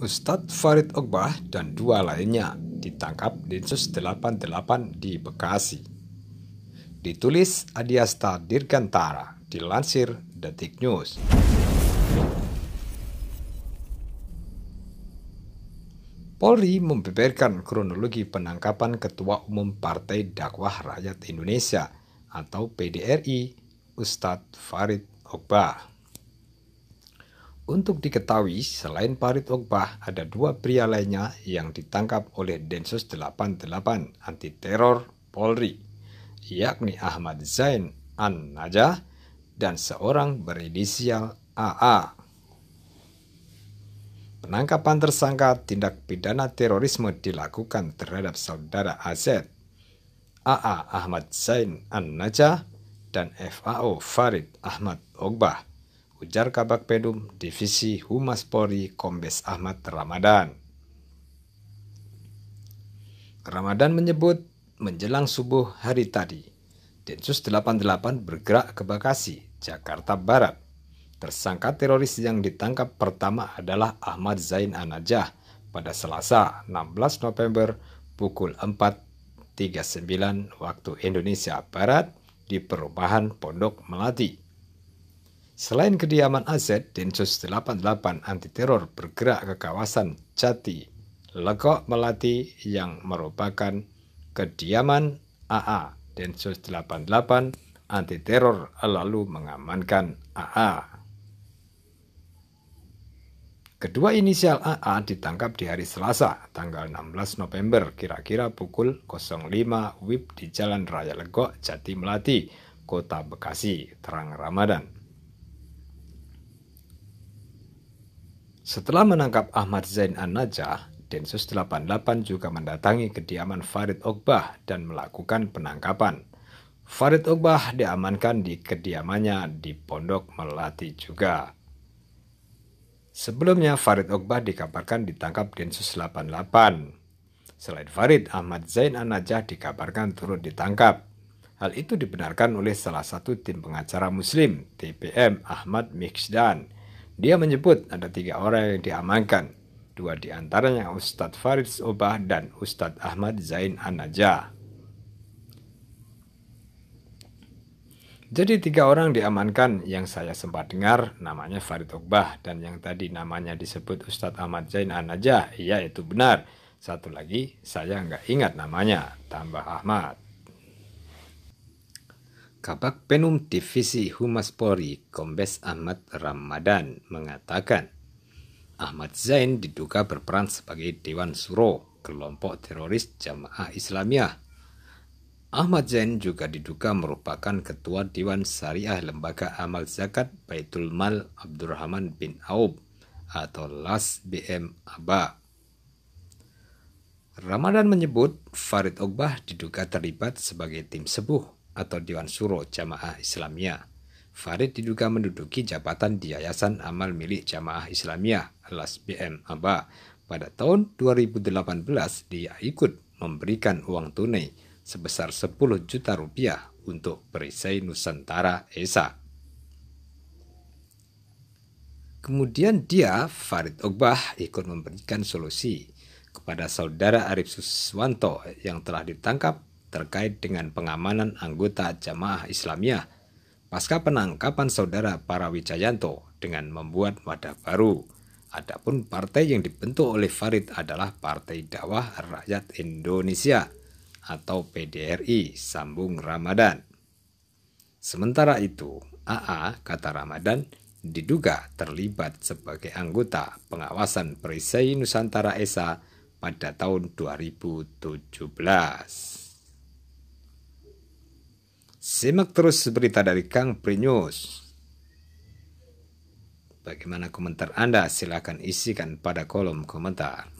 Ustadz Farid Ogbah dan dua lainnya ditangkap Densus 88 di Bekasi. Ditulis Adiasta Dirgantara, dilansir Detik News. Polri membeberkan kronologi penangkapan Ketua Umum Partai Dakwah Rakyat Indonesia atau PDRI, Ustadz Farid Ogbah. Untuk diketahui, selain Farid Ogbah, ada dua pria lainnya yang ditangkap oleh Densus 88 anti teror Polri, yakni Ahmad Zain An Najah dan seorang berinisial AA. Penangkapan tersangka tindak pidana terorisme dilakukan terhadap saudara AZ, AA Ahmad Zain An Najah, dan FAO Farid Ahmad Ogbah ujar Kabak Pedum Divisi Humas Polri Kombes Ahmad Ramadan. Ramadan menyebut menjelang subuh hari tadi, Densus 88 bergerak ke Bekasi, Jakarta Barat. Tersangka teroris yang ditangkap pertama adalah Ahmad Zain Anajah pada Selasa 16 November pukul 4.39 waktu Indonesia Barat di perubahan Pondok Melati. Selain kediaman AZ, Densus 88 anti teror bergerak ke kawasan Jati, Legok Melati yang merupakan kediaman AA. Densus 88 anti teror lalu mengamankan AA. Kedua inisial AA ditangkap di hari Selasa, tanggal 16 November, kira-kira pukul 05 WIB di Jalan Raya Legok, Jati Melati, Kota Bekasi, terang Ramadan. Setelah menangkap Ahmad Zain An-Najah, Densus 88 juga mendatangi kediaman Farid Ogbah dan melakukan penangkapan. Farid Ogbah diamankan di kediamannya di Pondok Melati juga. Sebelumnya Farid Ogbah dikabarkan ditangkap Densus 88. Selain Farid, Ahmad Zain An-Najah dikabarkan turut ditangkap. Hal itu dibenarkan oleh salah satu tim pengacara muslim, TPM Ahmad Mikhsdan, dia menyebut ada tiga orang yang diamankan, dua di antaranya Ustadz Farid Obah dan Ustadz Ahmad Zain Anaja. Jadi tiga orang diamankan yang saya sempat dengar namanya Farid Obah dan yang tadi namanya disebut Ustadz Ahmad Zain Anaja, iya itu benar. Satu lagi saya nggak ingat namanya, tambah Ahmad. Kabak Penum Divisi Humas Polri, Kombes Ahmad Ramadan, mengatakan, Ahmad Zain diduga berperan sebagai Dewan Suro, kelompok teroris Jamaah Islamiyah. Ahmad Zain juga diduga merupakan Ketua Dewan Syariah Lembaga Amal Zakat Baitul Mal Abdurrahman bin Aub atau LAS BM ABA. Ramadan menyebut Farid Ogbah diduga terlibat sebagai tim sebuah atau Dewan Suro Jamaah Islamiyah. Farid diduga menduduki jabatan di Yayasan Amal Milik Jamaah Islamiyah alas BM Aba pada tahun 2018 dia ikut memberikan uang tunai sebesar 10 juta rupiah untuk perisai Nusantara Esa. Kemudian dia, Farid Ogbah, ikut memberikan solusi kepada saudara Arif Suswanto yang telah ditangkap terkait dengan pengamanan anggota jamaah Islamiyah pasca penangkapan saudara para wijayanto dengan membuat wadah baru. Adapun partai yang dibentuk oleh Farid adalah Partai Dakwah Rakyat Indonesia atau PDRI Sambung Ramadan. Sementara itu, AA kata Ramadan diduga terlibat sebagai anggota pengawasan Perisai Nusantara Esa pada tahun 2017. Simak terus berita dari Kang Pri Bagaimana komentar Anda? Silakan isikan pada kolom komentar.